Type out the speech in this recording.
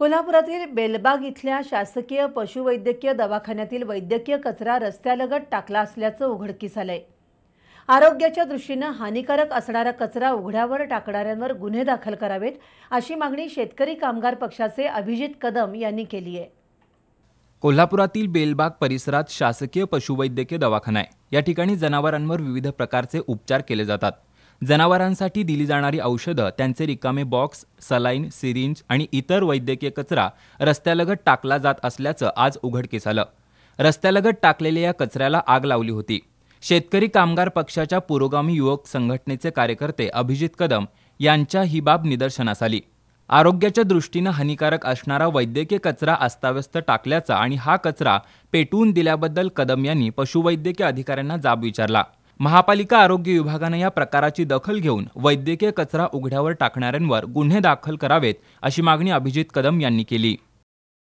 कोल्हापुरातील बेलबाग इथल्या शासकीय पशुवैद्यकीय दवाखान्यातील वैद्यकीय कचरा रस्त्यालगत टाकला असल्याचं उघडकीस आलंय आरोग्याच्या दृष्टीनं हानिकारक असणारा कचरा उघड्यावर टाकणाऱ्यांवर गुन्हे दाखल करावेत अशी मागणी शेतकरी कामगार पक्षाचे अभिजित कदम यांनी केली आहे कोल्हापुरातील बेलबाग परिसरात शासकीय पशुवैद्यकीय दवाखाना आहे या ठिकाणी जनावरांवर विविध प्रकारचे उपचार केले जातात जनावरांसाठी दिली जाणारी औषधं त्यांचे रिकामे बॉक्स सलाईन सिरिंज आणि इतर वैद्यकीय कचरा रस्त्यालगत टाकला जात असल्याचं आज उघडकीस आलं रस्त्यालगत टाकलेल्या या कचऱ्याला आग लावली होती शेतकरी कामगार पक्षाच्या पुरोगामी युवक संघटनेचे कार्यकर्ते अभिजित कदम यांच्या ही बाब निदर्शनास आली आरोग्याच्या दृष्टीनं हानिकारक असणारा वैद्यकीय कचरा अस्ताव्यस्त टाकल्याचा आणि हा कचरा पेटवून दिल्याबद्दल कदम यांनी पशुवैद्यकीय अधिकाऱ्यांना जाब विचारला महापालिका आरोग्य विभागानं या प्रकाराची दखल घेऊन वैद्यकीय कचरा उघड्यावर टाकणाऱ्यांवर गुन्हे दाखल करावेत अशी मागणी अभिजित कदम यांनी केली